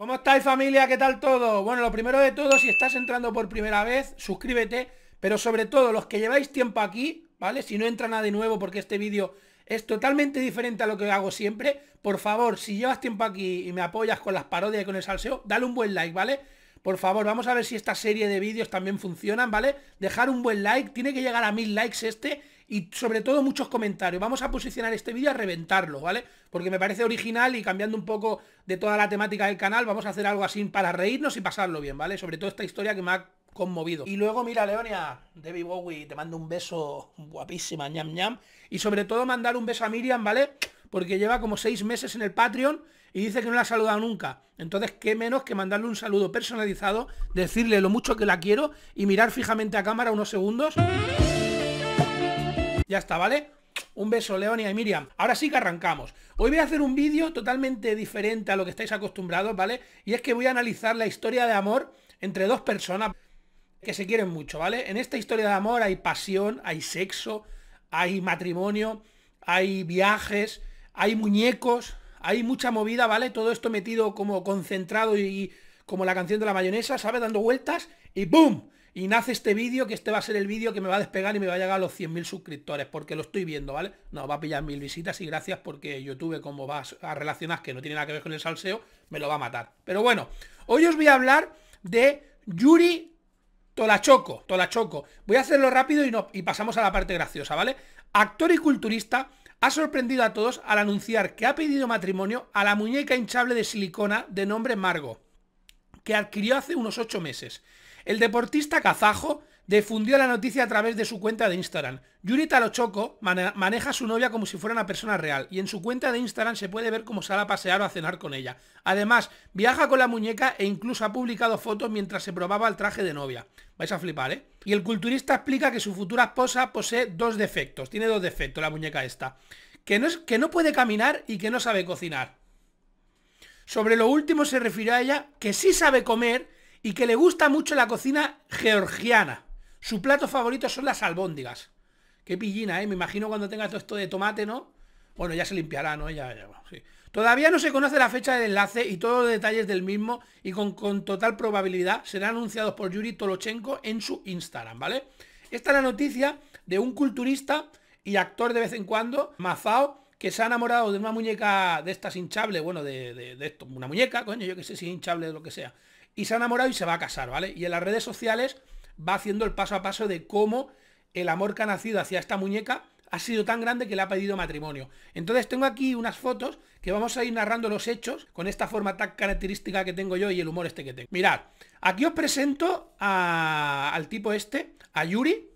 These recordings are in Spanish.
¿Cómo estáis familia? ¿Qué tal todo? Bueno, lo primero de todo, si estás entrando por primera vez, suscríbete, pero sobre todo los que lleváis tiempo aquí, ¿vale? Si no entra nada de nuevo porque este vídeo es totalmente diferente a lo que hago siempre, por favor, si llevas tiempo aquí y me apoyas con las parodias y con el salseo, dale un buen like, ¿vale? Por favor, vamos a ver si esta serie de vídeos también funcionan, ¿vale? Dejar un buen like, tiene que llegar a mil likes este y sobre todo muchos comentarios. Vamos a posicionar este vídeo a reventarlo, ¿vale? Porque me parece original y cambiando un poco de toda la temática del canal, vamos a hacer algo así para reírnos y pasarlo bien, ¿vale? Sobre todo esta historia que me ha conmovido. Y luego, mira, Leonia, Debbie Bowie, te mando un beso guapísima, ñam ñam. Y sobre todo mandar un beso a Miriam, ¿vale? Porque lleva como seis meses en el Patreon y dice que no la ha saludado nunca. Entonces, qué menos que mandarle un saludo personalizado, decirle lo mucho que la quiero y mirar fijamente a cámara unos segundos. Ya está, ¿vale? Un beso, León y Miriam. Ahora sí que arrancamos. Hoy voy a hacer un vídeo totalmente diferente a lo que estáis acostumbrados, ¿vale? Y es que voy a analizar la historia de amor entre dos personas que se quieren mucho, ¿vale? En esta historia de amor hay pasión, hay sexo, hay matrimonio, hay viajes, hay muñecos, hay mucha movida, ¿vale? Todo esto metido como concentrado y como la canción de la mayonesa, ¿sabes? Dando vueltas y ¡boom! Y nace este vídeo, que este va a ser el vídeo que me va a despegar y me va a llegar a los 100.000 suscriptores, porque lo estoy viendo, ¿vale? No, va a pillar mil visitas y gracias porque YouTube, como vas a relacionar que no tiene nada que ver con el salseo, me lo va a matar. Pero bueno, hoy os voy a hablar de Yuri Tolachoco, Tolachoco. Voy a hacerlo rápido y, no, y pasamos a la parte graciosa, ¿vale? Actor y culturista ha sorprendido a todos al anunciar que ha pedido matrimonio a la muñeca hinchable de silicona de nombre Margo, que adquirió hace unos 8 meses. El deportista kazajo difundió la noticia a través de su cuenta de Instagram. Yuri Choco maneja a su novia como si fuera una persona real y en su cuenta de Instagram se puede ver cómo sale a pasear o a cenar con ella. Además, viaja con la muñeca e incluso ha publicado fotos mientras se probaba el traje de novia. Vais a flipar, ¿eh? Y el culturista explica que su futura esposa posee dos defectos. Tiene dos defectos la muñeca esta. Que no, es, que no puede caminar y que no sabe cocinar. Sobre lo último se refirió a ella que sí sabe comer y que le gusta mucho la cocina georgiana. Su plato favorito son las albóndigas. Qué pillina, ¿eh? Me imagino cuando tenga todo esto de tomate, ¿no? Bueno, ya se limpiará, ¿no? Ya, Todavía no se conoce la fecha del enlace y todos los detalles del mismo y con, con total probabilidad serán anunciados por Yuri Tolochenko en su Instagram, ¿vale? Esta es la noticia de un culturista y actor de vez en cuando, Mazao, que se ha enamorado de una muñeca de estas hinchables, bueno, de, esto, una muñeca, coño, yo que sé si hinchable o lo que sea, y se ha enamorado y se va a casar, ¿vale? Y en las redes sociales va haciendo el paso a paso de cómo el amor que ha nacido hacia esta muñeca ha sido tan grande que le ha pedido matrimonio. Entonces tengo aquí unas fotos que vamos a ir narrando los hechos con esta forma tan característica que tengo yo y el humor este que tengo. Mirad, aquí os presento al tipo este, a Yuri,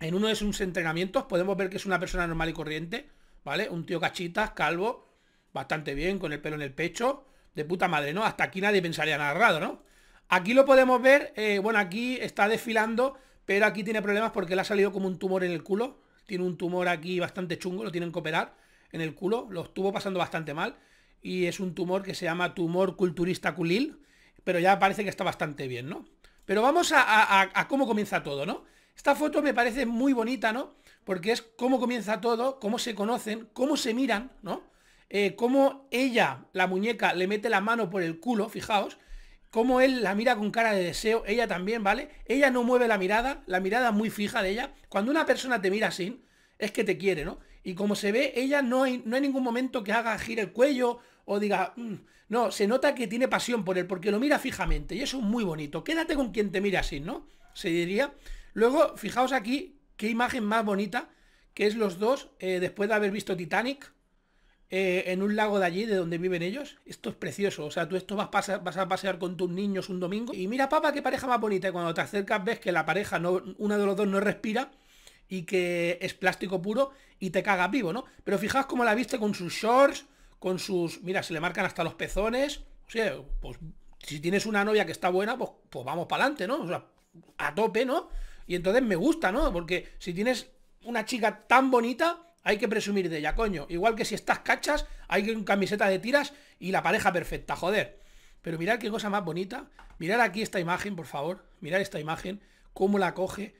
en uno de sus entrenamientos. Podemos ver que es una persona normal y corriente, ¿vale? Un tío cachitas, calvo, bastante bien, con el pelo en el pecho de puta madre, ¿no? Hasta aquí nadie pensaría nada raro, ¿no? Aquí lo podemos ver, eh, bueno, aquí está desfilando, pero aquí tiene problemas porque le ha salido como un tumor en el culo. Tiene un tumor aquí bastante chungo, lo tienen que operar en el culo. Lo estuvo pasando bastante mal. Y es un tumor que se llama tumor culturista culil, pero ya parece que está bastante bien, ¿no? Pero vamos a cómo comienza todo, ¿no? Esta foto me parece muy bonita, ¿no? Porque es cómo comienza todo, cómo se conocen, cómo se miran, ¿no? Eh, cómo ella, la muñeca, le mete la mano por el culo, fijaos, cómo él la mira con cara de deseo, ella también, ¿vale? Ella no mueve la mirada, la mirada muy fija de ella. Cuando una persona te mira así, es que te quiere, ¿no? Y como se ve, ella no hay, no hay ningún momento que haga girar el cuello o diga, mm". no, se nota que tiene pasión por él porque lo mira fijamente y eso es muy bonito. Quédate con quien te mira así, ¿no? Se diría. Luego, fijaos aquí, qué imagen más bonita, que es los dos eh, después de haber visto Titanic, eh, en un lago de allí, de donde viven ellos. Esto es precioso. O sea, tú esto vas, vas a pasear con tus niños un domingo y mira, papá, qué pareja más bonita. Y cuando te acercas ves que la pareja, no, uno de los dos no respira y que es plástico puro y te cagas vivo, ¿no? Pero fijaos cómo la viste con sus shorts, con sus... Mira, se le marcan hasta los pezones. O sea, pues si tienes una novia que está buena, pues, pues vamos para adelante, ¿no? O sea, a tope, ¿no? Y entonces me gusta, ¿no? Porque si tienes una chica tan bonita, hay que presumir de ella, coño. Igual que si estás cachas, hay que camiseta de tiras y la pareja perfecta, joder. Pero mirad qué cosa más bonita. Mirad aquí esta imagen, por favor. Mirad esta imagen, cómo la coge,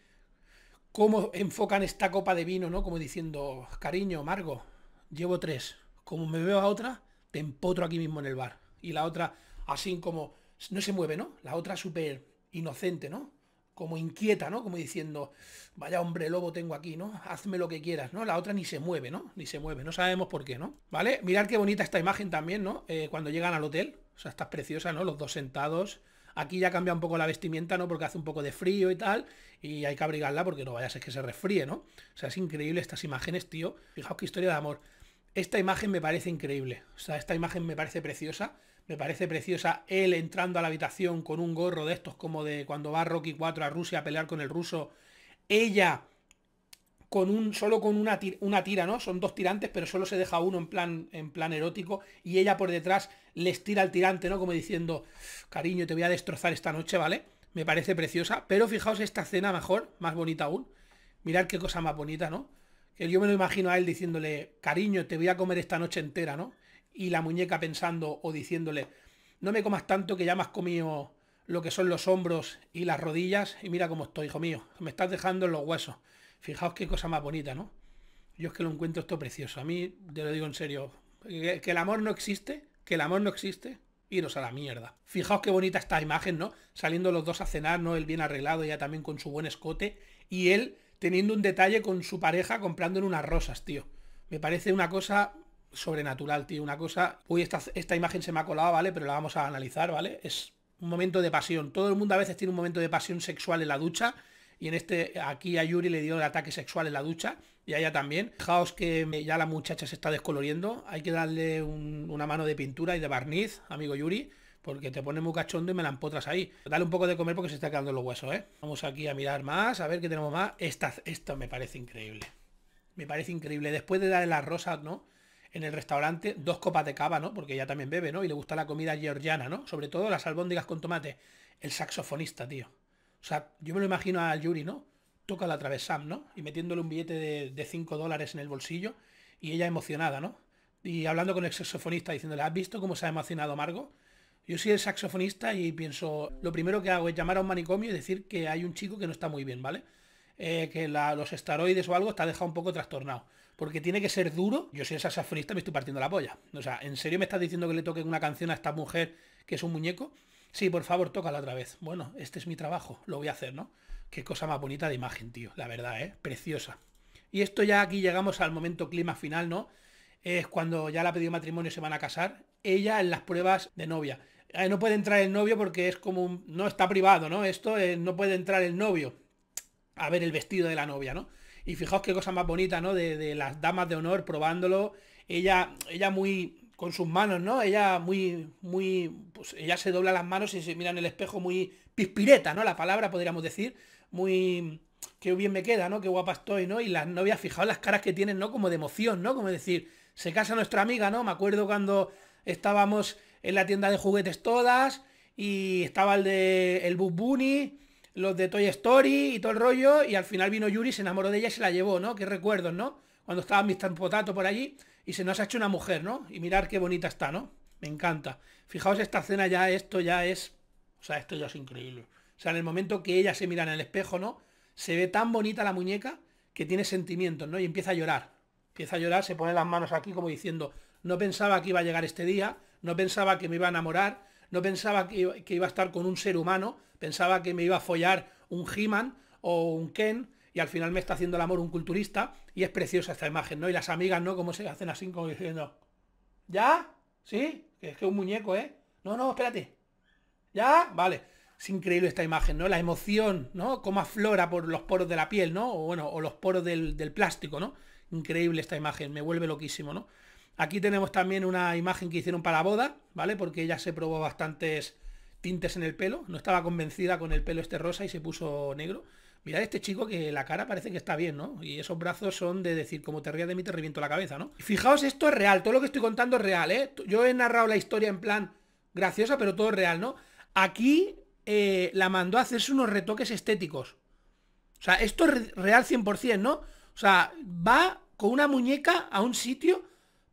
cómo enfocan esta copa de vino, ¿no? Como diciendo, cariño, Margo, llevo tres. Como me veo a otra, te empotro aquí mismo en el bar. Y la otra, así como, no se mueve, ¿no? La otra súper inocente, ¿no? como inquieta, ¿no? Como diciendo, vaya hombre lobo tengo aquí, ¿no? Hazme lo que quieras, ¿no? La otra ni se mueve, ¿no? Ni se mueve, no sabemos por qué, ¿no? ¿Vale? Mirad qué bonita esta imagen también, ¿no? Eh, cuando llegan al hotel, o sea, está preciosa, ¿no? Los dos sentados. Aquí ya cambia un poco la vestimenta, ¿no? Porque hace un poco de frío y tal, y hay que abrigarla porque no vaya a ser que se resfríe, ¿no? O sea, es increíble estas imágenes, tío. Fijaos qué historia de amor. Esta imagen me parece increíble, o sea, esta imagen me parece preciosa. Me parece preciosa él entrando a la habitación con un gorro de estos como de cuando va Rocky 4 a Rusia a pelear con el ruso. Ella con un solo con una tira, una tira, ¿no? Son dos tirantes, pero solo se deja uno en plan en plan erótico y ella por detrás les tira al tirante, ¿no? Como diciendo, "Cariño, te voy a destrozar esta noche, ¿vale?" Me parece preciosa, pero fijaos esta escena mejor, más bonita aún. Mirad qué cosa más bonita, ¿no? Que yo me lo imagino a él diciéndole, "Cariño, te voy a comer esta noche entera", ¿no? y la muñeca pensando o diciéndole, no me comas tanto que ya me has comido lo que son los hombros y las rodillas y mira cómo estoy, hijo mío, me estás dejando en los huesos. Fijaos qué cosa más bonita, ¿no? Yo es que lo encuentro esto precioso. A mí, te lo digo en serio, que, el amor no existe, que el amor no existe, iros a la mierda. Fijaos qué bonita esta imagen, ¿no? Saliendo los dos a cenar, ¿no? Él bien arreglado, ya también con su buen escote, y él teniendo un detalle con su pareja comprándole unas rosas, tío. Me parece una cosa sobrenatural, tío, una cosa. hoy esta, esta imagen se me ha colado, ¿vale? Pero la vamos a analizar, ¿vale? Es un momento de pasión. Todo el mundo a veces tiene un momento de pasión sexual en la ducha. Y en este, aquí a Yuri le dio el ataque sexual en la ducha. Y a ella también. Fijaos que eh, ya la muchacha se está descoloriendo. Hay que darle una mano de pintura y de barniz, amigo Yuri. Porque te pone muy cachondo y me la empotras ahí. Dale un poco de comer porque se está quedando los huesos, ¿eh? Vamos aquí a mirar más, a ver qué tenemos más. Esta, esto me parece increíble. Me parece increíble. Después de darle las rosas, ¿no? en el restaurante dos copas de cava, ¿no? Porque ella también bebe, ¿no? Y le gusta la comida georgiana, ¿no? Sobre todo las albóndigas con tomate. El saxofonista, tío. O sea, yo me lo imagino a Yuri, ¿no? Toca la travesam, ¿no? Y metiéndole un billete de 5 dólares en el bolsillo y ella emocionada, ¿no? Y hablando con el saxofonista diciéndole, ¿has visto cómo se ha emocionado Margo? Yo soy el saxofonista y pienso, lo primero que hago es llamar a un manicomio y decir que hay un chico que no está muy bien, ¿vale? Eh, que los esteroides o algo está dejado un poco trastornado porque tiene que ser duro. Yo soy esa saxofonista me estoy partiendo la polla. O sea, ¿en serio me estás diciendo que le toquen una canción a esta mujer que es un muñeco? Sí, por favor, la otra vez. Bueno, este es mi trabajo, lo voy a hacer, ¿no? Qué cosa más bonita de imagen, tío. La verdad, ¿eh? Preciosa. Y esto ya aquí llegamos al momento clima final, ¿no? Es cuando ya la ha pedido matrimonio se van a casar. Ella en las pruebas de novia. Eh, no puede entrar el novio porque es como un... No está privado, ¿no? Esto no puede entrar el novio a ver el vestido de la novia, ¿no? Y fijaos qué cosa más bonita, ¿no? De, las damas de honor probándolo. Ella, ella muy con sus manos, ¿no? Ella muy, muy, pues ella se dobla las manos y se mira en el espejo muy pispireta, ¿no? La palabra podríamos decir, muy, qué bien me queda, ¿no? Qué guapa estoy, ¿no? Y las novias, fijaos las caras que tienen, ¿no? Como de emoción, ¿no? Como decir, se casa nuestra amiga, ¿no? Me acuerdo cuando estábamos en la tienda de juguetes todas y estaba el de el Bubuni Bunny los de Toy Story y todo el rollo, y al final vino Yuri, se enamoró de ella y se la llevó, ¿no? Qué recuerdos, ¿no? Cuando estaba Mr. Potato por allí y se nos ha hecho una mujer, ¿no? Y mirar qué bonita está, ¿no? Me encanta. Fijaos esta escena ya, esto ya es... O sea, esto ya es increíble. O sea, en el momento que ella se mira en el espejo, ¿no? Se ve tan bonita la muñeca que tiene sentimientos, ¿no? Y empieza a llorar. Empieza a llorar, se pone las manos aquí como diciendo, no pensaba que iba a llegar este día, no pensaba que me iba a enamorar, no pensaba que, iba a estar con un ser humano, pensaba que me iba a follar un He-Man o un Ken, y al final me está haciendo el amor un culturista, y es preciosa esta imagen, ¿no? Y las amigas, ¿no? Como se hacen así, como diciendo, ¿ya? ¿Sí? Es que es un muñeco, ¿eh? No, no, espérate. ¿Ya? Vale. Es increíble esta imagen, ¿no? La emoción, ¿no? Cómo aflora por los poros de la piel, ¿no? O bueno, o los poros del, del plástico, ¿no? Increíble esta imagen, me vuelve loquísimo, ¿no? Aquí tenemos también una imagen que hicieron para la boda, ¿vale? Porque ella se probó bastantes tintes en el pelo. No estaba convencida con el pelo este rosa y se puso negro. Mirad este chico que la cara parece que está bien, ¿no? Y esos brazos son de decir, como te rías de mí te reviento la cabeza, ¿no? Fijaos, esto es real, todo lo que estoy contando es real, ¿eh? Yo he narrado la historia en plan graciosa, pero todo es real, ¿no? Aquí eh, la mandó a hacerse unos retoques estéticos. O sea, esto es real 100%, ¿no? O sea, va con una muñeca a un sitio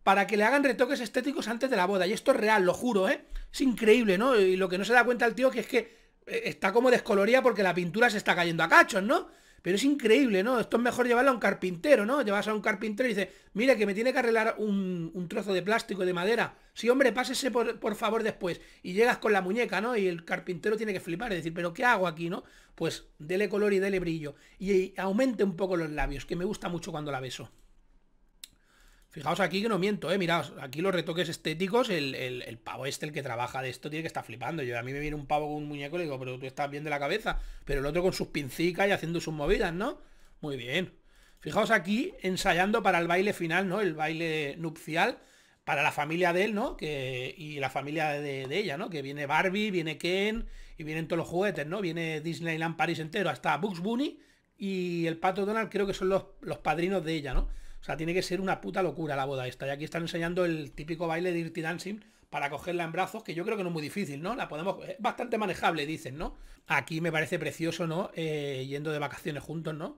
para que le hagan retoques estéticos antes de la boda. Y esto es real, lo juro, ¿eh? Es increíble, ¿no? Y lo que no se da cuenta el tío que es que eh, está como descoloría porque la pintura se está cayendo a cachos, ¿no? Pero es increíble, ¿no? Esto es mejor llevarlo a un carpintero, ¿no? Llevas a un carpintero y dices, mira, que me tiene que arreglar un, trozo de plástico, de madera. Sí, hombre, pásese por, favor después. Y llegas con la muñeca, ¿no? Y el carpintero tiene que flipar y decir, pero ¿qué hago aquí, no? Pues dele color y dele brillo. y aumente un poco los labios, que me gusta mucho cuando la beso. Fijaos aquí que no miento, eh. Miraos, aquí los retoques estéticos, el, pavo este, el que trabaja de esto, tiene que estar flipando. Yo a mí me viene un pavo con un muñeco y le digo, pero tú estás bien de la cabeza. Pero el otro con sus pincicas y haciendo sus movidas, ¿no? Muy bien. Fijaos aquí, ensayando para el baile final, ¿no? El baile nupcial para la familia de él, ¿no? Que, y la familia de, ella, ¿no? Que viene Barbie, viene Ken y vienen todos los juguetes, ¿no? Viene Disneyland París entero, hasta Bugs Bunny y el Pato Donald creo que son los, los padrinos de ella, ¿no? sea, tiene que ser una puta locura la boda esta. Y aquí están enseñando el típico baile de Dirty Dancing para cogerla en brazos, que yo creo que no es muy difícil, ¿no? La podemos. Es bastante manejable, dicen, ¿no? Aquí me parece precioso, ¿no? Eh, yendo de vacaciones juntos, ¿no?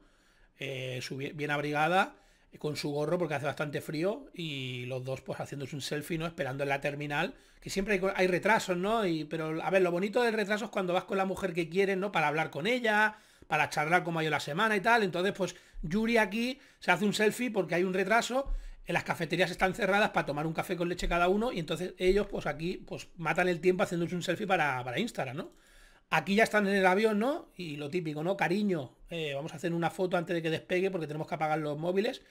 Eh, bien, abrigada, con su gorro porque hace bastante frío, y los dos, pues, haciéndose un selfie, ¿no? Esperando en la terminal. Que siempre hay, retrasos, ¿no? Y, pero, a ver, lo bonito del retraso es cuando vas con la mujer que quieres, ¿no? Para hablar con ella, para charlar como ha la semana y tal. Entonces, pues Yuri aquí se hace un selfie porque hay un retraso, en las cafeterías están cerradas para tomar un café con leche cada uno y entonces ellos pues aquí pues matan el tiempo haciéndose un selfie para, para Instagram, ¿no? Aquí ya están en el avión, ¿no? Y lo típico, ¿no? Cariño, eh, vamos a hacer una foto antes de que despegue porque tenemos que apagar los móviles.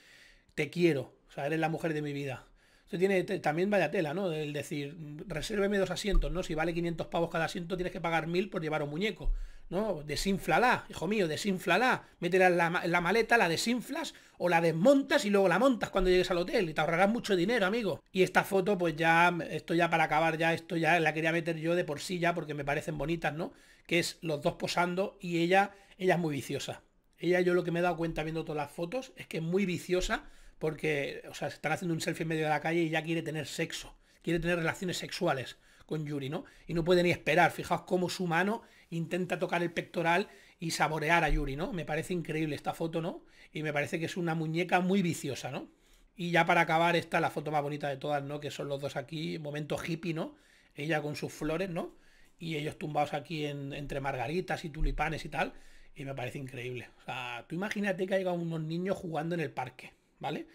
Te quiero, o sea, eres la mujer de mi vida. Esto tiene también vaya tela, ¿no? El decir, mm, resérveme dos asientos, ¿no? Si vale 500 pavos cada asiento, tienes que pagar 1000 por llevar un muñeco. ¿no? Desinflala, hijo mío, desinflala. Métela en la, la, maleta, la desinflas o la desmontas y luego la montas cuando llegues al hotel y te ahorrarás mucho dinero, amigo. Y esta foto, pues ya, esto ya para acabar, ya esto ya la quería meter yo de por sí ya porque me parecen bonitas, ¿no? Que es los dos posando y ella, ella es muy viciosa. Ella, yo lo que me he dado cuenta viendo todas las fotos, es que es muy viciosa porque, o sea, se están haciendo un selfie en medio de la calle y ya quiere tener sexo, quiere tener relaciones sexuales con Yuri, ¿no? Y no puede ni esperar. Fijaos cómo su mano intenta tocar el pectoral y saborear a Yuri, ¿no? Me parece increíble esta foto, ¿no? Y me parece que es una muñeca muy viciosa, ¿no? Y ya para acabar está la foto más bonita de todas, ¿no? Que son los dos aquí, momento hippie, ¿no? Ella con sus flores, ¿no? Y ellos tumbados aquí entre margaritas y tulipanes y tal. Y me parece increíble. O sea, tú imagínate que hay unos niños jugando en el parque, ¿vale?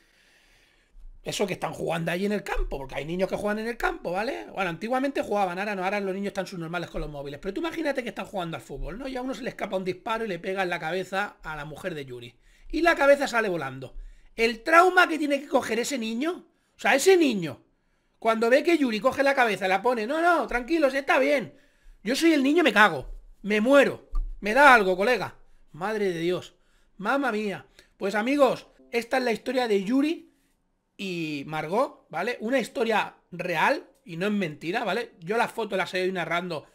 eso que están jugando ahí en el campo, porque hay niños que juegan en el campo, ¿vale? Bueno, antiguamente jugaban, ahora no, ahora los niños están normales con los móviles. Pero tú imagínate que están jugando al fútbol, ¿no? Y a uno se le escapa un disparo y le pega en la cabeza a la mujer de Yuri. Y la cabeza sale volando. El trauma que tiene que coger ese niño, o sea, ese niño, cuando ve que Yuri coge la cabeza, la pone, no, no, tranquilos, está bien. Yo soy el niño, me cago, me muero, me da algo, colega. Madre de Dios, mamá mía. Pues amigos, esta es la historia de Yuri y Margot, ¿vale? Una historia real y no es mentira, ¿vale? Yo las fotos las he ido narrando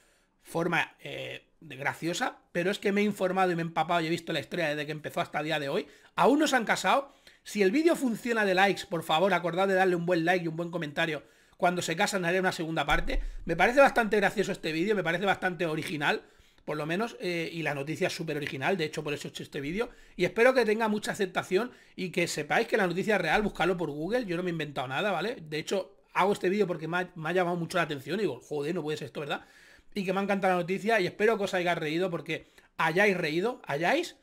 forma eh, graciosa, pero es que me he informado y me he empapado y he visto la historia desde que empezó hasta día de hoy. Aún no se han casado. Si el vídeo funciona de likes, por favor, acordad de darle un buen like y un buen comentario. Cuando se casan haré una segunda parte. Me parece bastante gracioso este vídeo, me parece bastante original por lo menos, eh, y la noticia es súper original, de hecho por eso he hecho este vídeo, y espero que tenga mucha aceptación y que sepáis que la noticia es real, buscarlo por Google, yo no me he inventado nada, ¿vale? De hecho, hago este vídeo porque me ha, llamado mucho la atención y digo, joder, no puede ser esto, ¿verdad? Y que me ha encantado la noticia y espero que os hayáis reído porque hayáis reído, hayáis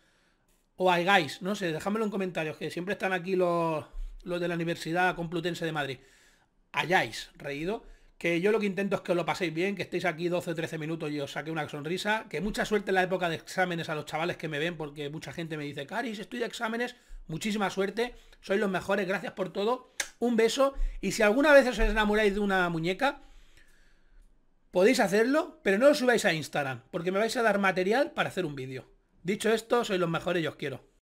o hayáis, no sé, dejádmelo en comentarios, que siempre están aquí los, los de la Universidad Complutense de Madrid, hayáis reído que yo lo que intento es que os lo paséis bien, que estéis aquí 12 o 13 minutos y os saque una sonrisa, que mucha suerte en la época de exámenes a los chavales que me ven, porque mucha gente me dice, Caris, estoy de exámenes, muchísima suerte, sois los mejores, gracias por todo, un beso, y si alguna vez os enamoráis de una muñeca, podéis hacerlo, pero no lo subáis a Instagram, porque me vais a dar material para hacer un vídeo. Dicho esto, sois los mejores y os quiero.